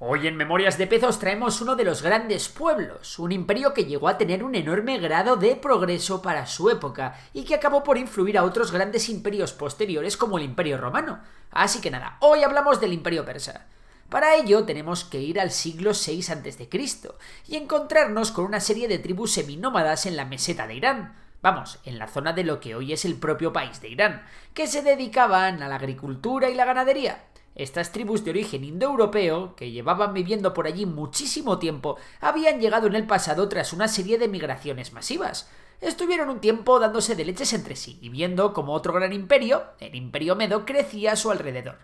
Hoy en Memorias de Pezos traemos uno de los grandes pueblos, un imperio que llegó a tener un enorme grado de progreso para su época y que acabó por influir a otros grandes imperios posteriores como el Imperio Romano. Así que nada, hoy hablamos del Imperio Persa. Para ello tenemos que ir al siglo VI a.C. y encontrarnos con una serie de tribus seminómadas en la meseta de Irán. Vamos, en la zona de lo que hoy es el propio país de Irán, que se dedicaban a la agricultura y la ganadería. Estas tribus de origen indoeuropeo, que llevaban viviendo por allí muchísimo tiempo, habían llegado en el pasado tras una serie de migraciones masivas. Estuvieron un tiempo dándose de leches entre sí y viendo cómo otro gran imperio, el Imperio Medo, crecía a su alrededor.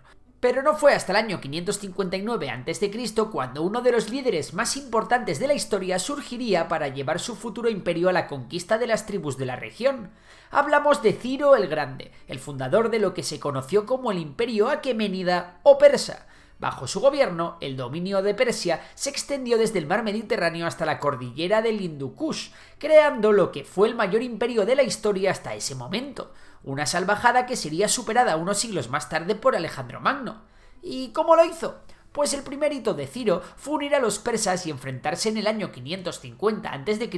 Pero no fue hasta el año 559 a.C. cuando uno de los líderes más importantes de la historia surgiría para llevar su futuro imperio a la conquista de las tribus de la región. Hablamos de Ciro el Grande, el fundador de lo que se conoció como el Imperio Aqueménida o Persa. Bajo su gobierno, el dominio de Persia se extendió desde el mar Mediterráneo hasta la cordillera del Hindu Kush, creando lo que fue el mayor imperio de la historia hasta ese momento una salvajada que sería superada unos siglos más tarde por Alejandro Magno. ¿Y cómo lo hizo? Pues el primer hito de Ciro fue unir a los persas y enfrentarse en el año 550 a.C.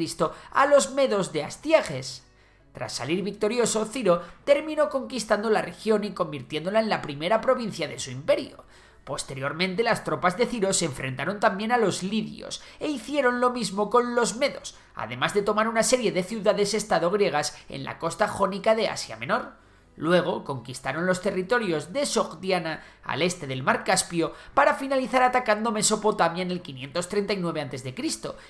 a los medos de Astiages. Tras salir victorioso, Ciro terminó conquistando la región y convirtiéndola en la primera provincia de su imperio. Posteriormente las tropas de Ciro se enfrentaron también a los lidios e hicieron lo mismo con los medos, además de tomar una serie de ciudades-estado griegas en la costa jónica de Asia Menor. Luego conquistaron los territorios de Sogdiana al este del mar Caspio para finalizar atacando Mesopotamia en el 539 a.C.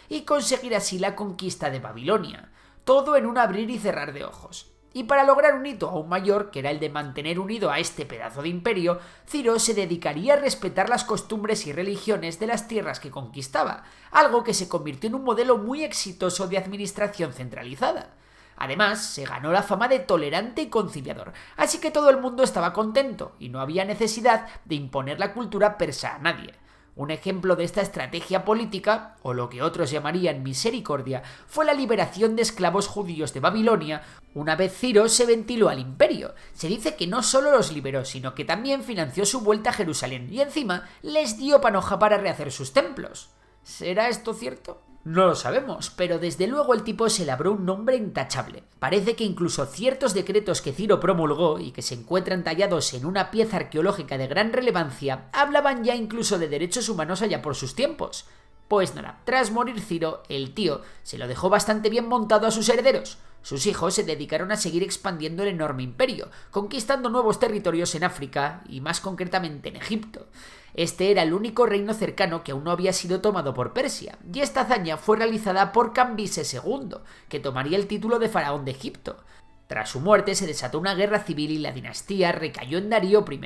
y conseguir así la conquista de Babilonia, todo en un abrir y cerrar de ojos. Y para lograr un hito aún mayor, que era el de mantener unido a este pedazo de imperio, Ciro se dedicaría a respetar las costumbres y religiones de las tierras que conquistaba, algo que se convirtió en un modelo muy exitoso de administración centralizada. Además, se ganó la fama de tolerante y conciliador, así que todo el mundo estaba contento y no había necesidad de imponer la cultura persa a nadie. Un ejemplo de esta estrategia política, o lo que otros llamarían misericordia, fue la liberación de esclavos judíos de Babilonia una vez Ciro se ventiló al imperio. Se dice que no solo los liberó, sino que también financió su vuelta a Jerusalén y encima les dio panoja para rehacer sus templos. ¿Será esto cierto? No lo sabemos, pero desde luego el tipo se labró un nombre intachable. Parece que incluso ciertos decretos que Ciro promulgó y que se encuentran tallados en una pieza arqueológica de gran relevancia hablaban ya incluso de derechos humanos allá por sus tiempos. Pues nada, tras morir Ciro, el tío se lo dejó bastante bien montado a sus herederos. Sus hijos se dedicaron a seguir expandiendo el enorme imperio, conquistando nuevos territorios en África y más concretamente en Egipto. Este era el único reino cercano que aún no había sido tomado por Persia, y esta hazaña fue realizada por Cambises II, que tomaría el título de faraón de Egipto. Tras su muerte se desató una guerra civil y la dinastía recayó en Darío I.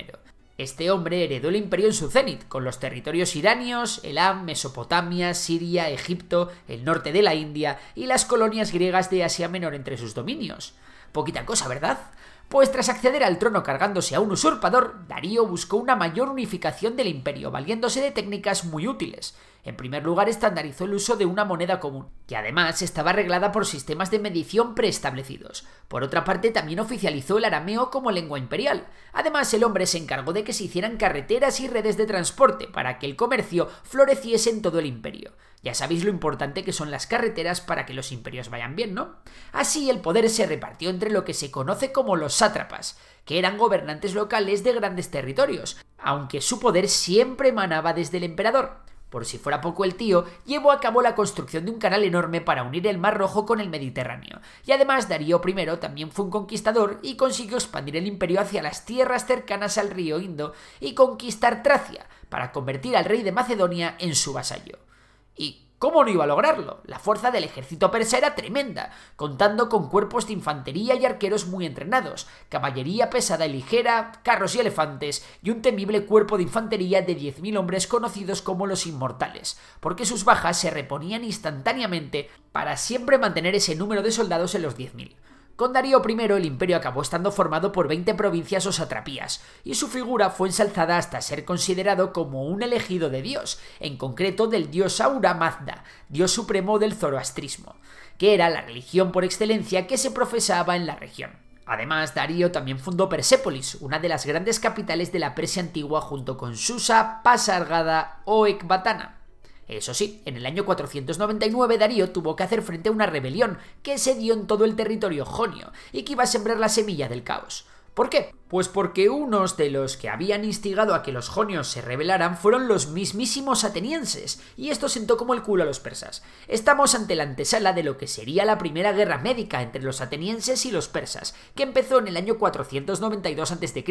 Este hombre heredó el imperio en su cenit, con los territorios iranios, Elam, Mesopotamia, Siria, Egipto, el norte de la India y las colonias griegas de Asia Menor entre sus dominios. Poquita cosa, ¿verdad? Pues tras acceder al trono cargándose a un usurpador, Darío buscó una mayor unificación del imperio, valiéndose de técnicas muy útiles. En primer lugar, estandarizó el uso de una moneda común, que además estaba arreglada por sistemas de medición preestablecidos. Por otra parte, también oficializó el arameo como lengua imperial. Además, el hombre se encargó de que se hicieran carreteras y redes de transporte para que el comercio floreciese en todo el imperio. Ya sabéis lo importante que son las carreteras para que los imperios vayan bien, ¿no? Así, el poder se repartió entre lo que se conoce como los sátrapas, que eran gobernantes locales de grandes territorios, aunque su poder siempre emanaba desde el emperador. Por si fuera poco el tío, llevó a cabo la construcción de un canal enorme para unir el Mar Rojo con el Mediterráneo. Y además Darío I también fue un conquistador y consiguió expandir el imperio hacia las tierras cercanas al río Indo y conquistar Tracia, para convertir al rey de Macedonia en su vasallo. Y ¿Cómo no iba a lograrlo? La fuerza del ejército persa era tremenda, contando con cuerpos de infantería y arqueros muy entrenados, caballería pesada y ligera, carros y elefantes, y un temible cuerpo de infantería de 10.000 hombres conocidos como los inmortales, porque sus bajas se reponían instantáneamente para siempre mantener ese número de soldados en los 10.000. Con Darío I el imperio acabó estando formado por 20 provincias o satrapías, y su figura fue ensalzada hasta ser considerado como un elegido de Dios, en concreto del dios Aura Mazda, dios supremo del zoroastrismo, que era la religión por excelencia que se profesaba en la región. Además, Darío también fundó Persépolis, una de las grandes capitales de la Persia antigua junto con Susa, Pasargada o Ecbatana. Eso sí, en el año 499 Darío tuvo que hacer frente a una rebelión que se dio en todo el territorio jonio y que iba a sembrar la semilla del caos. ¿Por qué? Pues porque unos de los que habían instigado a que los jonios se rebelaran fueron los mismísimos atenienses, y esto sentó como el culo a los persas. Estamos ante la antesala de lo que sería la primera guerra médica entre los atenienses y los persas, que empezó en el año 492 a.C.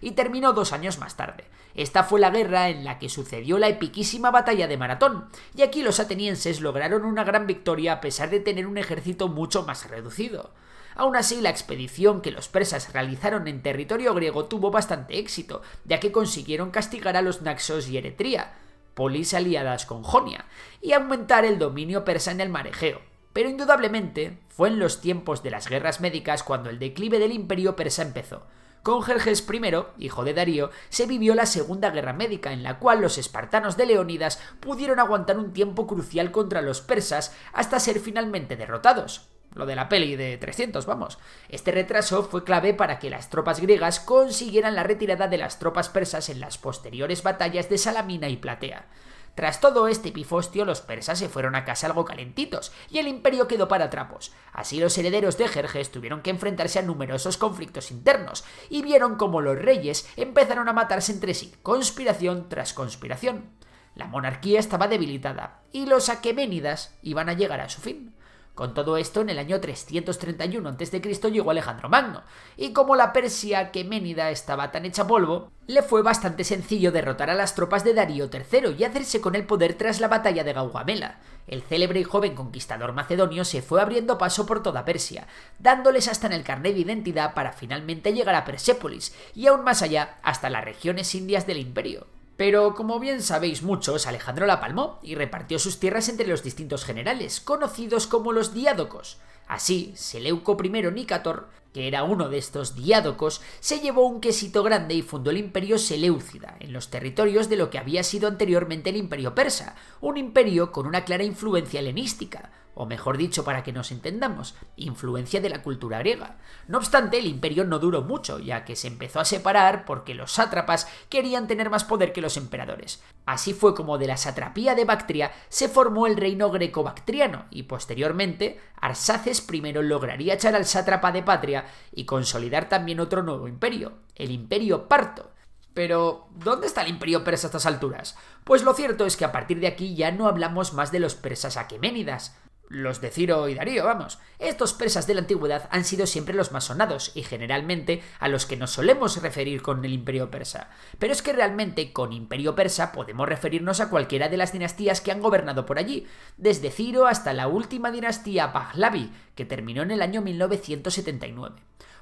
y terminó dos años más tarde. Esta fue la guerra en la que sucedió la epiquísima batalla de Maratón, y aquí los atenienses lograron una gran victoria a pesar de tener un ejército mucho más reducido. Aún así, la expedición que los persas realizaron en territorio griego tuvo bastante éxito, ya que consiguieron castigar a los Naxos y Eretria, polis aliadas con Jonia, y aumentar el dominio persa en el mar Egeo. Pero indudablemente fue en los tiempos de las guerras médicas cuando el declive del imperio persa empezó. Con Jerjes I, hijo de Darío, se vivió la Segunda Guerra Médica, en la cual los espartanos de Leónidas pudieron aguantar un tiempo crucial contra los persas hasta ser finalmente derrotados lo de la peli de 300, vamos. Este retraso fue clave para que las tropas griegas consiguieran la retirada de las tropas persas en las posteriores batallas de Salamina y Platea. Tras todo este pifostio, los persas se fueron a casa algo calentitos y el imperio quedó para trapos. Así los herederos de Jerjes tuvieron que enfrentarse a numerosos conflictos internos y vieron cómo los reyes empezaron a matarse entre sí, conspiración tras conspiración. La monarquía estaba debilitada y los aqueménidas iban a llegar a su fin. Con todo esto, en el año 331 a.C. llegó Alejandro Magno, y como la Persia que Ménida estaba tan hecha polvo, le fue bastante sencillo derrotar a las tropas de Darío III y hacerse con el poder tras la batalla de Gaugamela. El célebre y joven conquistador macedonio se fue abriendo paso por toda Persia, dándoles hasta en el carnet de identidad para finalmente llegar a Persépolis y aún más allá hasta las regiones indias del imperio. Pero como bien sabéis muchos, Alejandro la palmó y repartió sus tierras entre los distintos generales, conocidos como los diádocos. Así, Seleuco I Nicator, que era uno de estos diádocos, se llevó un quesito grande y fundó el imperio Seleucida, en los territorios de lo que había sido anteriormente el imperio persa, un imperio con una clara influencia helenística o mejor dicho, para que nos entendamos, influencia de la cultura griega. No obstante, el imperio no duró mucho, ya que se empezó a separar porque los sátrapas querían tener más poder que los emperadores. Así fue como de la satrapía de Bactria se formó el reino greco-bactriano, y posteriormente Arsaces primero lograría echar al sátrapa de Patria y consolidar también otro nuevo imperio, el imperio parto. Pero, ¿dónde está el imperio persa a estas alturas? Pues lo cierto es que a partir de aquí ya no hablamos más de los persas aqueménidas, los de Ciro y Darío, vamos. Estos persas de la antigüedad han sido siempre los más sonados y generalmente a los que nos solemos referir con el imperio persa. Pero es que realmente con imperio persa podemos referirnos a cualquiera de las dinastías que han gobernado por allí, desde Ciro hasta la última dinastía Pahlavi, que terminó en el año 1979.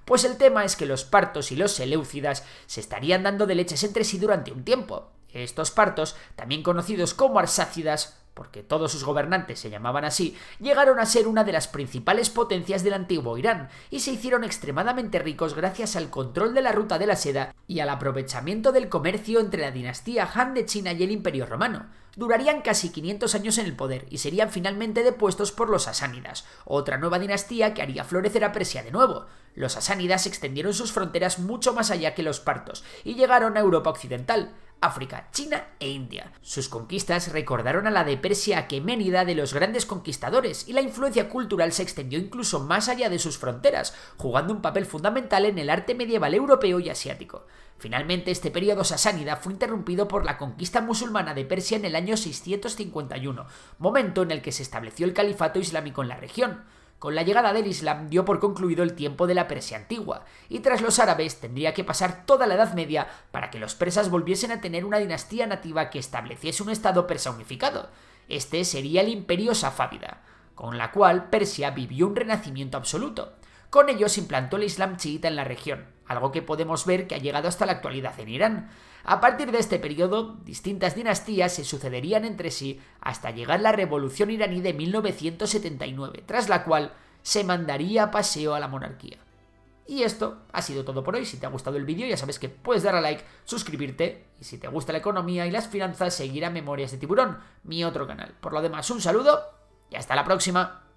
Pues el tema es que los partos y los seleucidas se estarían dando de leches entre sí durante un tiempo. Estos partos, también conocidos como arsácidas, porque todos sus gobernantes se llamaban así, llegaron a ser una de las principales potencias del antiguo Irán y se hicieron extremadamente ricos gracias al control de la ruta de la seda y al aprovechamiento del comercio entre la dinastía Han de China y el Imperio Romano. Durarían casi 500 años en el poder y serían finalmente depuestos por los Asánidas, otra nueva dinastía que haría florecer a Persia de nuevo. Los Asánidas extendieron sus fronteras mucho más allá que los partos y llegaron a Europa Occidental. África, China e India. Sus conquistas recordaron a la de Persia Aqueménida de los grandes conquistadores y la influencia cultural se extendió incluso más allá de sus fronteras, jugando un papel fundamental en el arte medieval europeo y asiático. Finalmente, este periodo sasánida fue interrumpido por la conquista musulmana de Persia en el año 651, momento en el que se estableció el califato islámico en la región. Con la llegada del Islam dio por concluido el tiempo de la Persia antigua, y tras los árabes tendría que pasar toda la Edad Media para que los persas volviesen a tener una dinastía nativa que estableciese un estado persa unificado. Este sería el Imperio Safávida, con la cual Persia vivió un renacimiento absoluto. Con ello se implantó el Islam chiita en la región, algo que podemos ver que ha llegado hasta la actualidad en Irán. A partir de este periodo, distintas dinastías se sucederían entre sí hasta llegar la Revolución iraní de 1979, tras la cual se mandaría paseo a la monarquía. Y esto ha sido todo por hoy. Si te ha gustado el vídeo, ya sabes que puedes dar a like, suscribirte y si te gusta la economía y las finanzas, seguir a Memorias de Tiburón, mi otro canal. Por lo demás, un saludo y hasta la próxima.